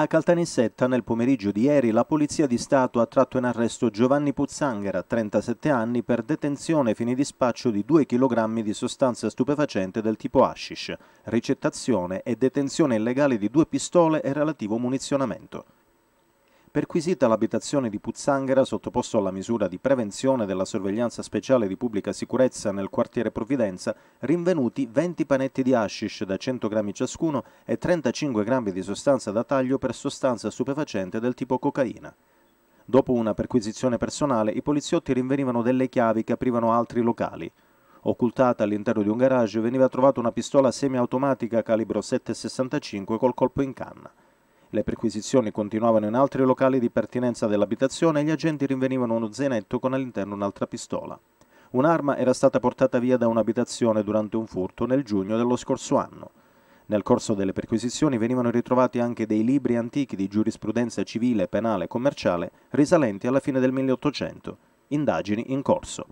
A Caltanissetta nel pomeriggio di ieri la Polizia di Stato ha tratto in arresto Giovanni Puzzanghera, 37 anni, per detenzione e finidispaccio di 2 kg di sostanza stupefacente del tipo hashish, ricettazione e detenzione illegale di due pistole e relativo munizionamento. Perquisita l'abitazione di Puzzanghera, sottoposto alla misura di prevenzione della sorveglianza speciale di pubblica sicurezza nel quartiere Provvidenza, rinvenuti 20 panetti di hashish da 100 grammi ciascuno e 35 grammi di sostanza da taglio per sostanza stupefacente del tipo cocaina. Dopo una perquisizione personale, i poliziotti rinvenivano delle chiavi che aprivano altri locali. Occultata all'interno di un garage veniva trovata una pistola semiautomatica calibro 7,65 col colpo in canna. Le perquisizioni continuavano in altri locali di pertinenza dell'abitazione e gli agenti rinvenivano uno zainetto con all'interno un'altra pistola. Un'arma era stata portata via da un'abitazione durante un furto nel giugno dello scorso anno. Nel corso delle perquisizioni venivano ritrovati anche dei libri antichi di giurisprudenza civile, penale e commerciale risalenti alla fine del 1800, indagini in corso.